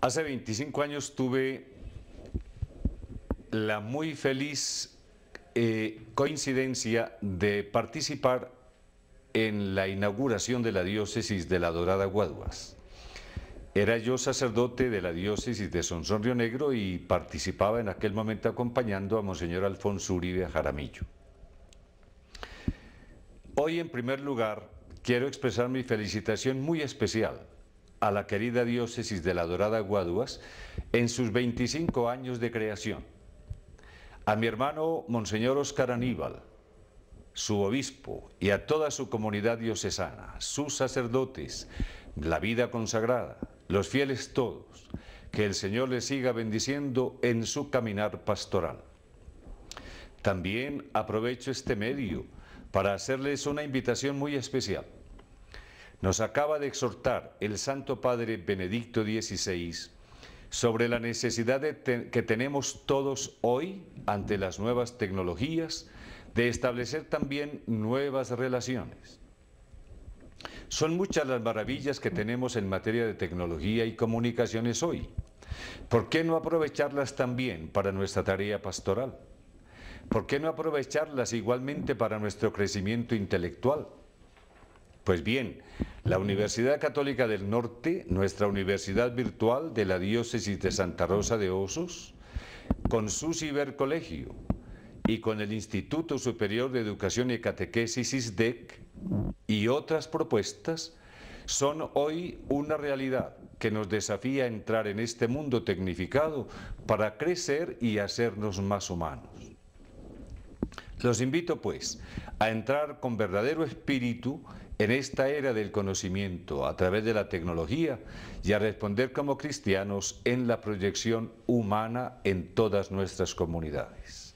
Hace 25 años tuve la muy feliz eh, coincidencia de participar en la inauguración de la diócesis de la Dorada Guaduas. Era yo sacerdote de la diócesis de Sonsón Río Negro y participaba en aquel momento acompañando a Monseñor Alfonso Uribe Jaramillo. Hoy en primer lugar quiero expresar mi felicitación muy especial a la querida diócesis de la Dorada Guaduas en sus 25 años de creación. A mi hermano Monseñor Oscar Aníbal, su obispo y a toda su comunidad diocesana, sus sacerdotes, la vida consagrada, los fieles todos, que el Señor les siga bendiciendo en su caminar pastoral. También aprovecho este medio para hacerles una invitación muy especial nos acaba de exhortar el Santo Padre Benedicto XVI sobre la necesidad que tenemos todos hoy ante las nuevas tecnologías de establecer también nuevas relaciones. Son muchas las maravillas que tenemos en materia de tecnología y comunicaciones hoy. ¿Por qué no aprovecharlas también para nuestra tarea pastoral? ¿Por qué no aprovecharlas igualmente para nuestro crecimiento intelectual? Pues bien, la Universidad Católica del Norte, nuestra universidad virtual de la diócesis de Santa Rosa de Osos, con su cibercolegio y con el Instituto Superior de Educación y Catequesis ISDEC y otras propuestas, son hoy una realidad que nos desafía a entrar en este mundo tecnificado para crecer y hacernos más humanos. Los invito pues a entrar con verdadero espíritu en esta era del conocimiento a través de la tecnología y a responder como cristianos en la proyección humana en todas nuestras comunidades.